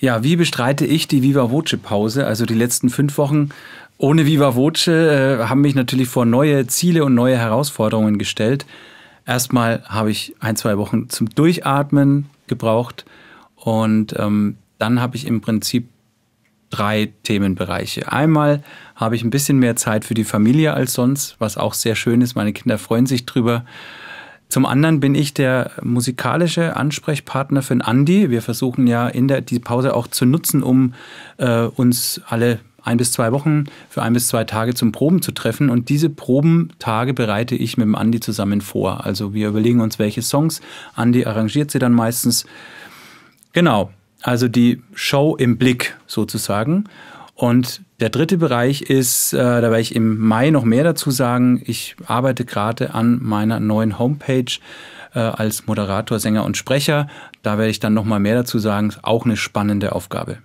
Ja, wie bestreite ich die Viva Voce Pause? Also die letzten fünf Wochen ohne Viva Voce äh, haben mich natürlich vor neue Ziele und neue Herausforderungen gestellt. Erstmal habe ich ein, zwei Wochen zum Durchatmen gebraucht und ähm, dann habe ich im Prinzip drei Themenbereiche. Einmal habe ich ein bisschen mehr Zeit für die Familie als sonst, was auch sehr schön ist. Meine Kinder freuen sich drüber. Zum anderen bin ich der musikalische Ansprechpartner für den Andi. Wir versuchen ja in der, die Pause auch zu nutzen, um äh, uns alle ein bis zwei Wochen für ein bis zwei Tage zum Proben zu treffen. Und diese Probentage bereite ich mit dem Andi zusammen vor. Also wir überlegen uns, welche Songs. Andi arrangiert sie dann meistens. Genau, also die Show im Blick sozusagen. Und der dritte Bereich ist, äh, da werde ich im Mai noch mehr dazu sagen, ich arbeite gerade an meiner neuen Homepage äh, als Moderator, Sänger und Sprecher. Da werde ich dann noch mal mehr dazu sagen. auch eine spannende Aufgabe.